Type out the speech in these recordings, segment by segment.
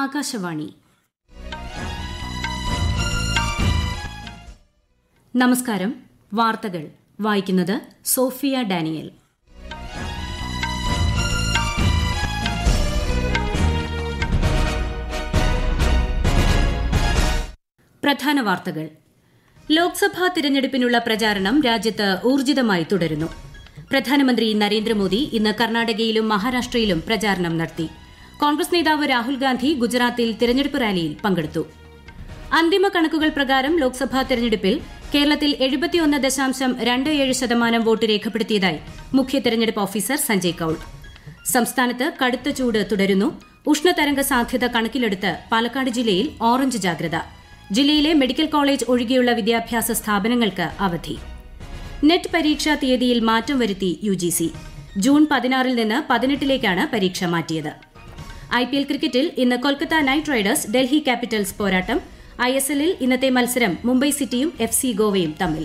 ആകാശവാണി നമസ്കാരം വാർത്തകൾ വായിക്കുന്നത് സോഫിയ ഡാനിയൽ പ്രധാന വാർത്തകൾ ലോക്സഭാ തിരഞ്ഞെടുപ്പിനുള്ള പ്രചാരണം രാജ്യത്ത് ഊർജിതമായി തുടരുന്നു പ്രധാനമന്ത്രി നരേന്ദ്രമോദി ഇന്ന് കർണാടകയിലും മഹാരാഷ്ട്രയിലും പ്രചാരണം നടത്തി കോൺഗ്രസ് നേതാവ് രാഹുൽ ഗാന്ധി ഗുജറാത്തിൽ തിരഞ്ഞെടുപ്പ് റാലിയിൽ പങ്കെടുത്തു അന്തിമ കണക്കുകൾ പ്രകാരം ലോക്സഭാ തെരഞ്ഞെടുപ്പിൽ കേരളത്തിൽ എഴുപത്തിയൊന്ന് ദശാംശം രണ്ട് ഏഴ് ശതമാനം വോട്ട് രേഖപ്പെടുത്തിയതായി മുഖ്യ തെരഞ്ഞെടുപ്പ് ഓഫീസർ സഞ്ജയ് കൌൾ സംസ്ഥാനത്ത് കടുത്ത ചൂട് തുടരുന്നു ഉഷ്ണതരംഗ സാധ്യത കണക്കിലെടുത്ത് പാലക്കാട് ജില്ലയിൽ ഓറഞ്ച് ജാഗ്രത ജില്ലയിലെ മെഡിക്കൽ കോളേജ് ഒഴികെയുള്ള വിദ്യാഭ്യാസ സ്ഥാപനങ്ങൾക്ക് അവധി നെറ്റ് പരീക്ഷാ തീയതിയിൽ മാറ്റം വരുത്തി യുജിസി ജൂൺ പതിനാറിൽ നിന്ന് പതിനെട്ടിലേക്കാണ് പരീക്ഷ മാറ്റിയത് ഐ പി എൽ ക്രിക്കറ്റിൽ ഇന്ന് Kolkata Knight Riders Delhi Capitals പോരാട്ടം ഐ എസ് എല്ലിൽ ഇന്നത്തെ മത്സരം മുംബൈ സിറ്റിയും എഫ് സി ഗോവയും തമ്മിൽ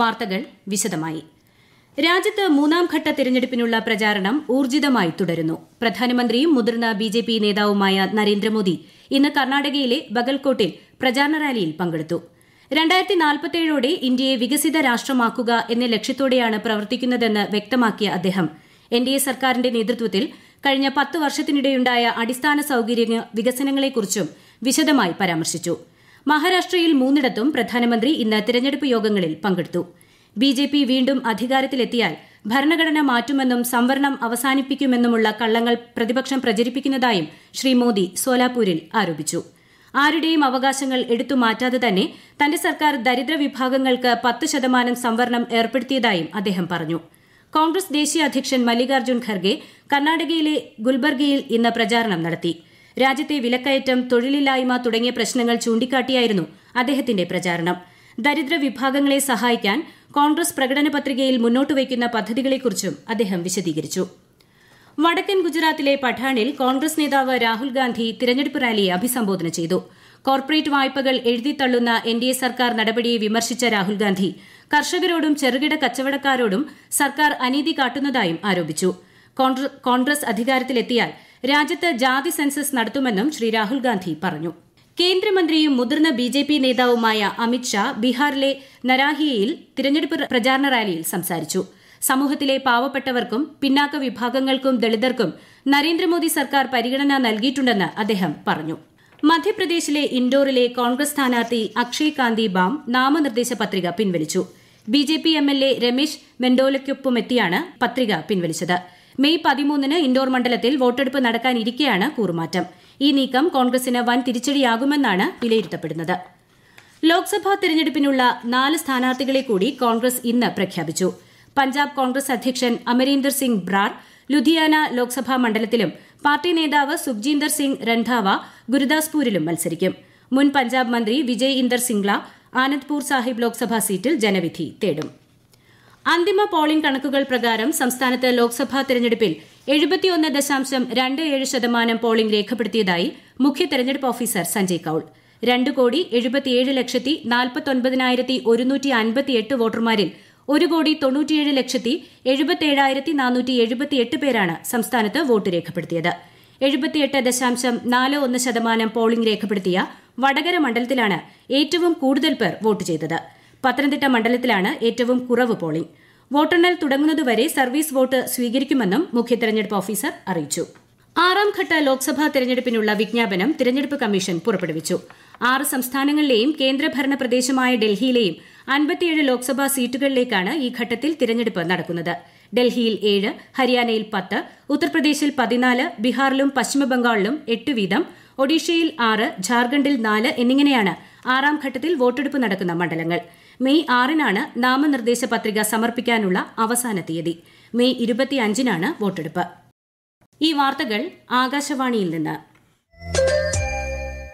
വാർത്തകൾ വിശദമായി രാജ്യത്ത് മൂന്നാം ഘട്ട പ്രചാരണം ഊർജിതമായി തുടരുന്നു പ്രധാനമന്ത്രിയും മുതിർന്ന ബി ജെ പി നേതാവുമായ നരേന്ദ്രമോദി ഇന്ന് കർണാടകയിലെ ബഗൽകോട്ടിൽ പ്രചാരണ റാലിയിൽ പങ്കെടുത്തു രണ്ടായിരത്തി നാൽപ്പത്തേഴോടെ ഇന്ത്യയെ വികസിത രാഷ്ട്രമാക്കുക എന്ന ലക്ഷ്യത്തോടെയാണ് പ്രവർത്തിക്കുന്നതെന്ന് വ്യക്തമാക്കിയ അദ്ദേഹം എൻ ഡി എ സർക്കാരിന്റെ നേതൃത്വത്തിൽ കഴിഞ്ഞ പത്ത് വർഷത്തിനിടെയുണ്ടായ അടിസ്ഥാന സൌകര്യ വികസനങ്ങളെക്കുറിച്ചും വിശദമായി പരാമർശിച്ചു മഹാരാഷ്ട്രയിൽ മൂന്നിടത്തും പ്രധാനമന്ത്രി ഇന്ന് തിരഞ്ഞെടുപ്പ് യോഗങ്ങളിൽ പങ്കെടുത്തു ബി ജെ പി വീണ്ടും അധികാരത്തിലെത്തിയാൽ ഭരണഘടന മാറ്റുമെന്നും സംവരണം അവസാനിപ്പിക്കുമെന്നുമുള്ള കള്ളങ്ങൾ പ്രതിപക്ഷം പ്രചരിപ്പിക്കുന്നതായും ശ്രീ മോദി സോലാപൂരിൽ ആരോപിച്ചു ആരുടെയും അവകാശങ്ങൾ എടുത്തു മാറ്റാതെ തന്നെ തന്റെ സർക്കാർ ദരിദ്ര വിഭാഗങ്ങൾക്ക് പത്ത് ശതമാനം സംവരണം ഏർപ്പെടുത്തിയതായും അദ്ദേഹം പറഞ്ഞു കോൺഗ്രസ് ദേശീയ അധ്യക്ഷൻ മല്ലികാർജ്ജുൻ ഖർഗെ കർണാടകയിലെ ഗുൽബർഗയിൽ ഇന്ന് പ്രചാരണം നടത്തി രാജ്യത്തെ വിലക്കയറ്റം തൊഴിലില്ലായ്മ തുടങ്ങിയ പ്രശ്നങ്ങൾ ചൂണ്ടിക്കാട്ടിയായിരുന്നു അദ്ദേഹത്തിന്റെ പ്രചാരണം ദരിദ്ര വിഭാഗങ്ങളെ സഹായിക്കാൻ കോൺഗ്രസ് പ്രകടന പത്രികയിൽ മുന്നോട്ട് വയ്ക്കുന്ന പദ്ധതികളെക്കുറിച്ചും അദ്ദേഹം വിശദീകരിച്ചു വടക്കൻ ഗുജറാത്തിലെ പഠാണിൽ കോൺഗ്രസ് നേതാവ് രാഹുൽ ഗാന്ധി തിരഞ്ഞെടുപ്പ് റാലിയെ അഭിസംബോധന ചെയ്തു കോർപ്പറേറ്റ് വായ്പകൾ എഴുതിത്തള്ളുന്ന എൻ ഡി എ സർക്കാർ നടപടിയെ വിമർശിച്ച രാഹുൽ ഗാന്ധി കർഷകരോടും ചെറുകിട കച്ചവടക്കാരോടും സർക്കാർ അനീതി കാട്ടുന്നതായും ആരോപിച്ചു കോൺഗ്രസ് അധികാരത്തിലെത്തിയാൽ രാജ്യത്ത് ജാതി സെൻസസ് നടത്തുമെന്നും ശ്രീ രാഹുൽ ഗാന്ധി പറഞ്ഞു കേന്ദ്രമന്ത്രിയും മുതിർന്ന ബി ജെ പി നേതാവുമായ അമിത്ഷാ ബീഹാറിലെ നരാഹിയയിൽ തിരഞ്ഞെടുപ്പ് പ്രചാരണ റാലിയിൽ സംസാരിച്ചു സമൂഹത്തിലെ പാവപ്പെട്ടവർക്കും പിന്നാക്ക വിഭാഗങ്ങൾക്കും ദളിതർക്കും നരേന്ദ്രമോദി സർക്കാർ പരിഗണന നൽകിയിട്ടുണ്ടെന്ന് അദ്ദേഹം പറഞ്ഞു മധ്യപ്രദേശിലെ ഇൻഡോറിലെ കോൺഗ്രസ് സ്ഥാനാർത്ഥി അക്ഷയ് കാന്തി ബാം നാമനിർദ്ദേശ പത്രിക പിൻവലിച്ചു B J P M L A Ramesh മെൻഡോലയ്ക്കൊപ്പമെത്തിയാണ് പത്രിക പിൻവലിച്ചത് മെയ് പതിമൂന്നിന് ഇൻഡോർ മണ്ഡലത്തിൽ വോട്ടെടുപ്പ് നടക്കാനിരിക്കെയാണ് കൂറുമാറ്റം ഈ നീക്കം കോൺഗ്രസിന് വൻ തിരിച്ചടിയാകുമെന്നാണ് വിലയിരുത്തപ്പെടുന്നത് ലോക്സഭാ തെരഞ്ഞെടുപ്പിനുള്ള നാല് സ്ഥാനാർത്ഥികളെ കൂടി കോൺഗ്രസ് ഇന്ന് പ്രഖ്യാപിച്ചു പഞ്ചാബ് കോൺഗ്രസ് അധ്യക്ഷൻ അമരീന്ദർ സിംഗ് ബ്രാർ ലുധിയാന ലോക്സഭാ മണ്ഡലത്തിലും പാർട്ടി നേതാവ് സുഖ്ജീന്ദർ സിംഗ് രൺധാവ ഗുരുദാസ്പൂരിലും മത്സരിക്കും മുൻ പഞ്ചാബ് മന്ത്രി വിജയ് ഇന്ദർ സിംഗ്ല ആനന്ദ്പൂർ സാഹിബ് ലോക്സഭാ സീറ്റിൽ ജനവിധി തേടും അന്തിമ പോളിംഗ് കണക്കുകൾ പ്രകാരം സംസ്ഥാനത്ത് ലോക്സഭാ തെരഞ്ഞെടുപ്പിൽ എഴുപത്തിയൊന്ന് ദശാംശം രണ്ട് ഏഴ് ശതമാനം പോളിംഗ് രേഖപ്പെടുത്തിയതായി മുഖ്യ തെരഞ്ഞെടുപ്പ് ഓഫീസർ സഞ്ജയ് കൌൾ രണ്ട് കോടി എഴുപത്തിയേഴ് ലക്ഷത്തി നാൽപ്പത്തൊൻപതിനായിരത്തി ഒരുന്നൂറ്റി അൻപത്തിയെട്ട് വോട്ടർമാരിൽ ഒരു കോടി തൊണ്ണൂറ്റിയേഴ് ലക്ഷത്തി എഴുപത്തേഴായിരത്തി നാനൂറ്റി എഴുപത്തിയെട്ട് പേരാണ് സംസ്ഥാനത്ത് വോട്ട് രേഖപ്പെടുത്തിയത് എഴുപത്തിയെട്ട് ദശാംശം നാല് ഒന്ന് ശതമാനം പോളിംഗ് രേഖപ്പെടുത്തിയ വടകര മണ്ഡലത്തിലാണ് ഏറ്റവും കൂടുതൽ പേർ വോട്ട് ചെയ്തത് പത്തനംതിട്ട മണ്ഡലത്തിലാണ് ഏറ്റവും കുറവ് പോളിംഗ് വോട്ടെണ്ണൽ തുടങ്ങുന്നതുവരെ സർവീസ് വോട്ട് സ്വീകരിക്കുമെന്നും മുഖ്യ തെരഞ്ഞെടുപ്പ് ഓഫീസർ അറിയിച്ചു ആറാം ഘട്ട ലോക്സഭാ തെരഞ്ഞെടുപ്പിനുള്ള വിജ്ഞാപനം തെരഞ്ഞെടുപ്പ് കമ്മീഷൻ പുറപ്പെടുവിച്ചു ആറ് സംസ്ഥാനങ്ങളിലെയും കേന്ദ്രഭരണ പ്രദേശമായ ഡൽഹിയിലെയും അൻപത്തിയേഴ് ലോക്സഭാ സീറ്റുകളിലേക്കാണ് ഈ ഘട്ടത്തിൽ തിരഞ്ഞെടുപ്പ് നടക്കുന്നത് ഡൽഹിയിൽ ഏഴ് ഹരിയാനയിൽ പത്ത് ഉത്തർപ്രദേശിൽ പതിനാല് ബീഹാറിലും പശ്ചിമബംഗാളിലും എട്ട് വീതം ഒഡീഷയിൽ ആറ് ജാർഖണ്ഡിൽ നാല് എന്നിങ്ങനെയാണ് ആറാം ഘട്ടത്തിൽ വോട്ടെടുപ്പ് നടക്കുന്ന മണ്ഡലങ്ങൾ മെയ് ആറിനാണ് നാമനിർദ്ദേശ പത്രിക സമർപ്പിക്കാനുള്ള അവസാന തീയതി മെയ് ഇരുപത്തിയഞ്ചിനാണ് വോട്ടെടുപ്പ് ഈ വാർത്തകൾ ആകാശവാണിയിൽ നിന്ന്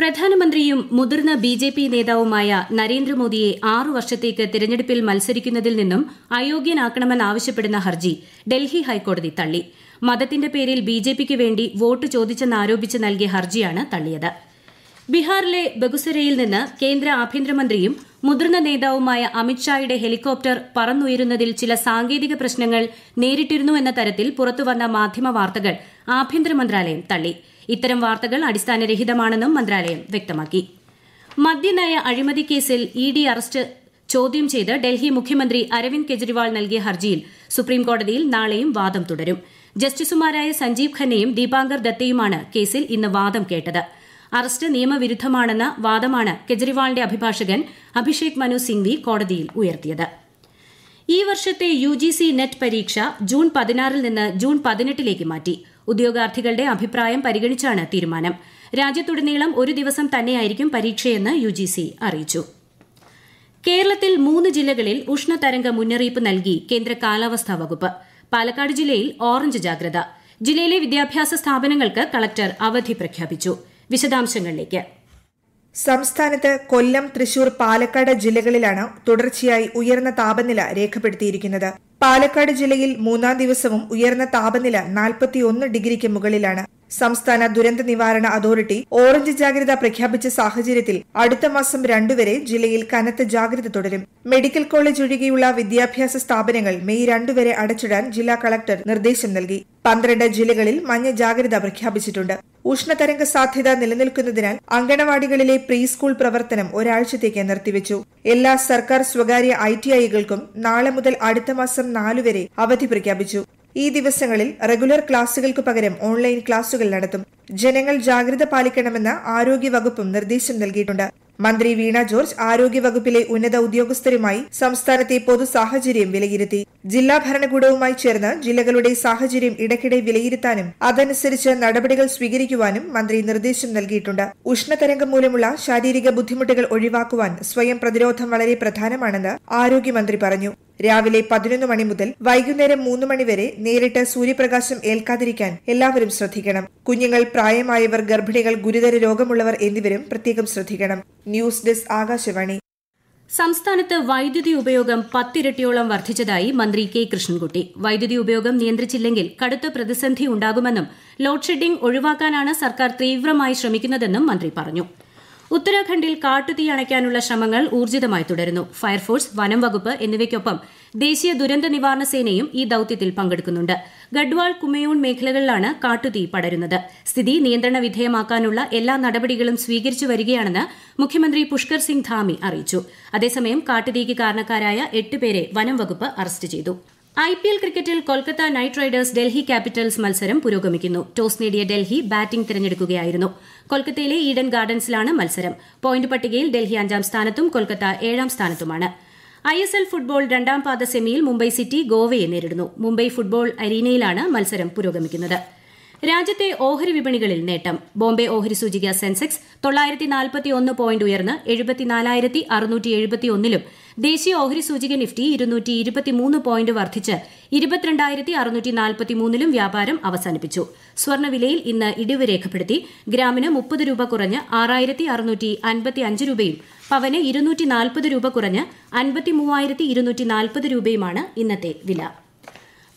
പ്രധാനമന്ത്രിയും മുതിർന്ന ബി ജെ പി നേതാവുമായ നരേന്ദ്രമോദിയെ ആറു വർഷത്തേക്ക് തെരഞ്ഞെടുപ്പിൽ മത്സരിക്കുന്നതിൽ നിന്നും അയോഗ്യനാക്കണമെന്നാവശ്യപ്പെടുന്ന ഹർജി ഡൽഹി ഹൈക്കോടതി തള്ളി മതത്തിന്റെ പേരിൽ ബി ജെ പിക്ക് വേണ്ടി വോട്ട് ചോദിച്ചെന്നാരോപിച്ച് നൽകിയ ഹർജിയാണ് തള്ളിയത് ബീഹാറിലെ ബഗുസരയിൽ നിന്ന് കേന്ദ്ര ആഭ്യന്തരമന്ത്രിയും മുതിർന്ന നേതാവുമായ അമിത്ഷായുടെ ഹെലികോപ്റ്റർ പറന്നുയരുന്നതിൽ ചില സാങ്കേതിക പ്രശ്നങ്ങൾ നേരിട്ടിരുന്നു എന്ന തരത്തിൽ പുറത്തുവന്ന മാധ്യമ വാർത്തകൾ ആഭ്യന്തര മന്ത്രാലയം തള്ളി ഇത്തരം വാർത്തകൾ അടിസ്ഥാനരഹിതമാണെന്നും മന്ത്രാലയം വ്യക്തമാക്കി മദ്യനയ അഴിമതി കേസിൽ ഇ ഡി അറസ്റ്റ് ചോദ്യം ചെയ്ത് ഡൽഹി മുഖ്യമന്ത്രി അരവിന്ദ് കെജ്രിവാൾ നൽകിയ ഹർജിയിൽ സുപ്രീംകോടതിയിൽ നാളെയും വാദം തുടരും ജസ്റ്റിസുമാരായ സഞ്ജീവ് ഖന്നയും ദീപാങ്കർ ദത്തയുമാണ് കേസിൽ ഇന്ന് വാദം കേട്ടത് അറസ്റ്റ് നിയമവിരുദ്ധമാണെന്ന വാദമാണ് കെജ്രിവാളിന്റെ അഭിഭാഷകൻ അഭിഷേക് മനു സിംഗ്വി കോടതിയിൽ ഉയർത്തിയത് ഈ വർഷത്തെ യു ജി സി നെറ്റ് പരീക്ഷ ജൂൺ പതിനാറിൽ നിന്ന് ജൂൺ പതിനെട്ടിലേക്ക് മാറ്റി ഉദ്യോഗാർത്ഥികളുടെ അഭിപ്രായം പരിഗണിച്ചാണ് തീരുമാനം രാജ്യത്തുടനീളം ഒരു ദിവസം തന്നെയായിരിക്കും പരീക്ഷയെന്ന് യു ജി സി അറിയിച്ചു കേരളത്തിൽ മൂന്ന് ജില്ലകളിൽ ഉഷ്ണതരംഗ മുന്നറിയിപ്പ് നൽകി കേന്ദ്ര കാലാവസ്ഥാ വകുപ്പ് പാലക്കാട് ജില്ലയിൽ ഓറഞ്ച് ജാഗ്രത ജില്ലയിലെ വിദ്യാഭ്യാസ സ്ഥാപനങ്ങൾക്ക് കളക്ടർ അവധി പ്രഖ്യാപിച്ചു വിശദാംശങ്ങളിലേക്ക് സംസ്ഥാനത്ത് കൊല്ലം തൃശൂർ പാലക്കാട് ജില്ലകളിലാണ് തുടർച്ചയായി ഉയർന്ന താപനില രേഖപ്പെടുത്തിയിരിക്കുന്നത് പാലക്കാട് ജില്ലയിൽ മൂന്നാം ദിവസവും ഉയർന്ന താപനില നാൽപ്പത്തിയൊന്ന് ഡിഗ്രിക്ക് മുകളിലാണ് സംസ്ഥാന ദുരന്ത നിവാരണ അതോറിറ്റി ഓറഞ്ച് ജാഗ്രത പ്രഖ്യാപിച്ച സാഹചര്യത്തിൽ അടുത്ത മാസം രണ്ടുവരെ ജില്ലയിൽ കനത്ത ജാഗ്രത തുടരും മെഡിക്കൽ കോളേജ് ഒഴികെയുള്ള വിദ്യാഭ്യാസ സ്ഥാപനങ്ങൾ മെയ് രണ്ടുവരെ അടച്ചിടാൻ ജില്ലാ കളക്ടർ നിർദ്ദേശം നൽകി പന്ത്രണ്ട് ജില്ലകളിൽ മഞ്ഞ ജാഗ്രത പ്രഖ്യാപിച്ചിട്ടുണ്ട് ഉഷ്ണതരംഗ സാധ്യത നിലനിൽക്കുന്നതിനാൽ അങ്കണവാടികളിലെ പ്രീ സ്കൂൾ പ്രവർത്തനം ഒരാഴ്ചത്തേക്ക് നിർത്തിവച്ചു എല്ലാ സർക്കാർ സ്വകാര്യ ഐ ടി ഐകൾക്കും നാളെ മുതൽ അടുത്ത മാസം നാലുവരെ അവധി പ്രഖ്യാപിച്ചു ഈ ദിവസങ്ങളിൽ റെഗുലർ ക്ലാസുകൾക്ക് പകരം ഓൺലൈൻ ക്ലാസുകൾ നടത്തും ജനങ്ങൾ ജാഗ്രത പാലിക്കണമെന്ന് ആരോഗ്യവകുപ്പും നിർദ്ദേശം നൽകിയിട്ടുണ്ട് മന്ത്രി വീണ ജോർജ് ആരോഗ്യവകുപ്പിലെ ഉന്നത ഉദ്യോഗസ്ഥരുമായി സംസ്ഥാനത്തെ പൊതു സാഹചര്യം വിലയിരുത്തി ജില്ലാ ഭരണകൂടവുമായി ചേർന്ന് ജില്ലകളുടെ സാഹചര്യം ഇടയ്ക്കിടെ വിലയിരുത്താനും അതനുസരിച്ച് നടപടികൾ സ്വീകരിക്കുവാനും മന്ത്രി നിർദ്ദേശം നൽകിയിട്ടുണ്ട് ഉഷ്ണതരംഗം മൂലമുള്ള ശാരീരിക ബുദ്ധിമുട്ടുകൾ ഒഴിവാക്കുവാൻ സ്വയം പ്രതിരോധം വളരെ പ്രധാനമാണെന്ന് ആരോഗ്യമന്ത്രി പറഞ്ഞു രാവിലെ പതിനൊന്ന് മണി മുതൽ വൈകുന്നേരം മൂന്ന് മണി വരെ നേരിട്ട് സൂര്യപ്രകാശം ഏൽക്കാതിരിക്കാൻ എല്ലാവരും ശ്രദ്ധിക്കണം കുഞ്ഞുങ്ങൾ പ്രായമായവർ ഗർഭിണികൾ ഗുരുതര രോഗമുള്ളവർ എന്നിവരും പ്രത്യേകം ശ്രദ്ധിക്കണം ന്യൂസ് ഡെസ്ക് ആകാശവാണി സംസ്ഥാനത്ത് വൈദ്യുതി ഉപയോഗം പത്തിരട്ടിയോളം വർദ്ധിച്ചതായി മന്ത്രി കെ കൃഷ്ണൻകുട്ടി വൈദ്യുതി ഉപയോഗം നിയന്ത്രിച്ചില്ലെങ്കിൽ കടുത്ത പ്രതിസന്ധി ഉണ്ടാകുമെന്നും ലോഡ് ഷെഡിംഗ് ഒഴിവാക്കാനാണ് സർക്കാർ തീവ്രമായി ശ്രമിക്കുന്നതെന്നും മന്ത്രി പറഞ്ഞു ഉത്തരാഖണ്ഡിൽ കാട്ടുതീ അണയ്ക്കാനുള്ള ശ്രമങ്ങൾ ഊർജിതമായി തുടരുന്നു ഫയർഫോഴ്സ് വനം വകുപ്പ് എന്നിവയ്ക്കൊപ്പം ദേശീയ ദുരന്ത നിവാരണ സേനയും ഈ ദൌത്യത്തിൽ പങ്കെടുക്കുന്നുണ്ട് ഗഡ്വാൾ കുമയൂൺ മേഖലകളിലാണ് കാട്ടുതീ പടരുന്നത് സ്ഥിതി നിയന്ത്രണ വിധേയമാക്കാനുള്ള എല്ലാ നടപടികളും സ്വീകരിച്ചു വരികയാണെന്ന് മുഖ്യമന്ത്രി പുഷ്കർ സിംഗ് ധാമി അറിയിച്ചു അതേസമയം കാട്ടുതീക്ക് കാരണക്കാരായ എട്ട് പേരെ വനം വകുപ്പ് അറസ്റ്റ് ചെയ്തു ഐ പി എൽ ക്രിക്കറ്റിൽ Kolkata Knight Riders Delhi Capitals മത്സരം പുരോഗമിക്കുന്നു ടോസ് നേടിയ ഡൽഹി ബാറ്റിംഗ് തിരഞ്ഞെടുക്കുകയായിരുന്നു കൊൽക്കത്തയിലെ ഈഡൻ ഗാർഡൻസിലാണ് മത്സരം പോയിന്റ് പട്ടികയിൽ ഡൽഹി അഞ്ചാം സ്ഥാനത്തും കൊൽക്കത്ത ഏഴാം സ്ഥാനത്തുമാണ് ഐ എസ് എൽ ഫുട്ബോൾ രണ്ടാം പാദ സെമിയിൽ മുംബൈ സിറ്റി ഗോവയെ നേരിടുന്നു മുംബൈ ഫുട്ബോൾ അരീനയിലാണ് മത്സരം പുരോഗമിക്കുന്നത് രാജ്യത്തെ ഓഹരി വിപണികളിൽ നേട്ടം ബോംബെ ഓഹരി സൂചിക സെൻസെക്സ് തൊള്ളായിരത്തി നാൽപ്പത്തി ഒന്ന് പോയിന്റ് ഉയർന്ന് എഴുപത്തിനാലായിരത്തി അറുന്നൂറ്റി എഴുപത്തിയൊന്നിലും ദേശീയ ഓഹരി സൂചിക നിഫ്റ്റി ഇരുന്നൂറ്റി ഇരുപത്തിമൂന്ന് പോയിന്റ് വർദ്ധിച്ച് ഇരുപത്തിരണ്ടായിരത്തി അറുന്നൂറ്റി നാൽപ്പത്തിമൂന്നിലും വ്യാപാരം അവസാനിപ്പിച്ചു സ്വർണ്ണവിലയിൽ ഇന്ന് ഇടിവ് രേഖപ്പെടുത്തി ഗ്രാമിന് മുപ്പത് രൂപ കുറഞ്ഞ് ആറായിരത്തി അറുന്നൂറ്റി അൻപത്തി അഞ്ച് രൂപയും പവന് ഇരുന്നൂറ്റി നാൽപ്പത് രൂപ കുറഞ്ഞ് അൻപത്തിമൂവായിരത്തി ഇരുന്നൂറ്റി നാൽപ്പത് രൂപയുമാണ് ഇന്നത്തെ വില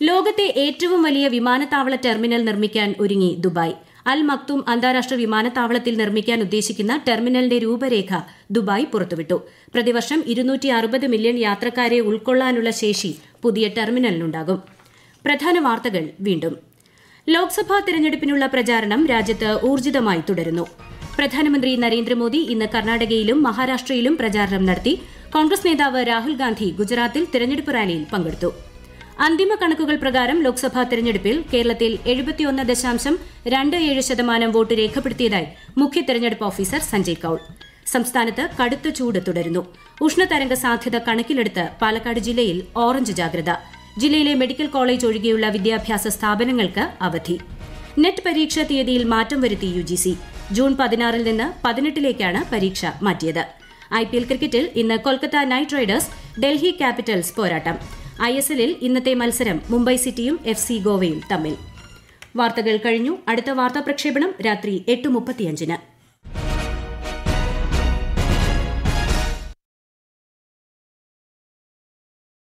ലോകത്തെ ഏറ്റവും വലിയ വിമാനത്താവള ടെർമിനൽ നിർമ്മിക്കാൻ ഒരുങ്ങി ദുബായ് അൽ മക്തും അന്താരാഷ്ട്ര വിമാനത്താവളത്തിൽ നിർമ്മിക്കാൻ ഉദ്ദേശിക്കുന്ന ടെർമിനലിന്റെ രൂപരേഖ ദുബായ് പുറത്തുവിട്ടു പ്രതിവർഷം ഇരുന്നൂറ്റി അറുപത് മില്യൺ യാത്രക്കാരെ ഉൾക്കൊള്ളാനുള്ള ശേഷി പുതിയ ടെർമിനലിനുണ്ടാകും പ്രധാന വാർത്തകൾ വീണ്ടും ലോക്സഭാ തെരഞ്ഞെടുപ്പിനുള്ള പ്രചാരണം രാജ്യത്ത് ഊർജിതമായി തുടരുന്നു പ്രധാനമന്ത്രി നരേന്ദ്രമോദി ഇന്ന് കർണാടകയിലും മഹാരാഷ്ട്രയിലും പ്രചാരണം നടത്തി കോൺഗ്രസ് നേതാവ് രാഹുൽ ഗാന്ധി ഗുജറാത്തിൽ തെരഞ്ഞെടുപ്പ് റാലിയിൽ പങ്കെടുത്തു അന്തിമ കണക്കുകൾ പ്രകാരം ലോക്സഭാ തെരഞ്ഞെടുപ്പിൽ കേരളത്തിൽ എഴുപത്തിയൊന്ന് ദശാംശം രണ്ട് ഏഴ് ശതമാനം വോട്ട് രേഖപ്പെടുത്തിയതായി മുഖ്യ തെരഞ്ഞെടുപ്പ് ഓഫീസർ സഞ്ജയ് കൌൾ സംസ്ഥാനത്ത് കടുത്ത ചൂട് തുടരുന്നു ഉഷ്ണതരംഗ സാധ്യത കണക്കിലെടുത്ത് പാലക്കാട് ജില്ലയിൽ ഓറഞ്ച് ജാഗ്രത ജില്ലയിലെ മെഡിക്കൽ കോളേജ് ഒഴികെയുള്ള വിദ്യാഭ്യാസ സ്ഥാപനങ്ങൾക്ക് അവധി നെറ്റ് പരീക്ഷാ തീയതിയിൽ മാറ്റം വരുത്തി യു ജൂൺ പതിനാറിൽ നിന്ന് പതിനെട്ടിലേക്കാണ് പരീക്ഷ മാറ്റിയത് ഐപിഎൽ ക്രിക്കറ്റിൽ ഇന്ന് Kolkata Knight Riders Delhi Capitals പോരാട്ടം ഐ എസ് എല്ലിൽ ഇന്നത്തെ മത്സരം മുംബൈ സിറ്റിയും എഫ് സി ഗോവയും തമ്മിൽ വാർത്തകൾ കഴിഞ്ഞു അടുത്ത വാർത്താ പ്രക്ഷേപണം രാത്രി എട്ട് മുപ്പത്തിയഞ്ചിന്